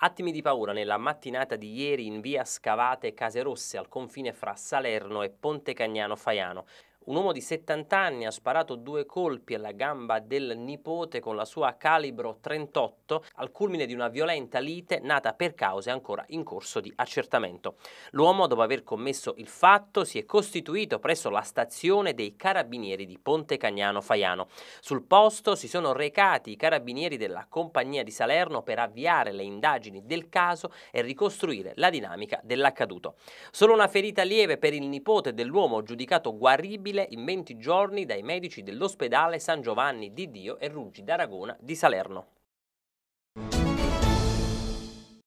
Attimi di paura nella mattinata di ieri in via Scavate Case Rosse al confine fra Salerno e Ponte Cagnano Faiano. Un uomo di 70 anni ha sparato due colpi alla gamba del nipote con la sua calibro 38 al culmine di una violenta lite nata per cause ancora in corso di accertamento. L'uomo, dopo aver commesso il fatto, si è costituito presso la stazione dei carabinieri di Ponte Cagnano Faiano. Sul posto si sono recati i carabinieri della compagnia di Salerno per avviare le indagini del caso e ricostruire la dinamica dell'accaduto. Solo una ferita lieve per il nipote dell'uomo giudicato guaribile mobile in 20 giorni dai medici dell'ospedale San Giovanni di Dio e Ruggi d'Aragona di Salerno.